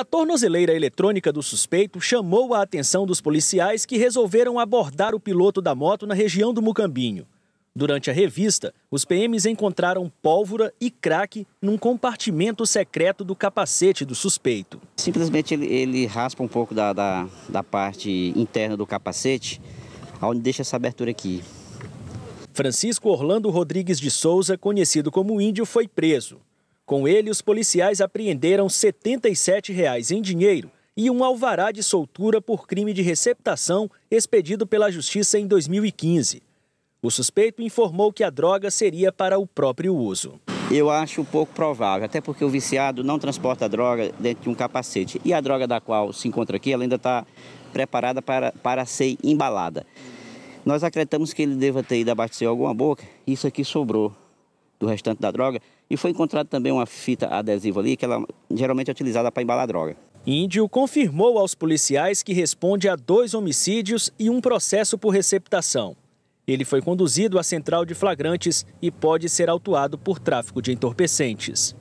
A tornozeleira eletrônica do suspeito chamou a atenção dos policiais que resolveram abordar o piloto da moto na região do Mucambinho. Durante a revista, os PMs encontraram pólvora e crack num compartimento secreto do capacete do suspeito. Simplesmente ele, ele raspa um pouco da, da, da parte interna do capacete, onde deixa essa abertura aqui. Francisco Orlando Rodrigues de Souza, conhecido como Índio, foi preso. Com ele, os policiais apreenderam R$ 77 em dinheiro e um alvará de soltura por crime de receptação expedido pela Justiça em 2015. O suspeito informou que a droga seria para o próprio uso. Eu acho pouco provável, até porque o viciado não transporta a droga dentro de um capacete. E a droga da qual se encontra aqui, ela ainda está preparada para, para ser embalada. Nós acreditamos que ele deva ter ido abastecer alguma boca, isso aqui sobrou do restante da droga. E foi encontrada também uma fita adesiva ali, que ela geralmente é utilizada para embalar droga. Índio confirmou aos policiais que responde a dois homicídios e um processo por receptação. Ele foi conduzido à central de flagrantes e pode ser autuado por tráfico de entorpecentes.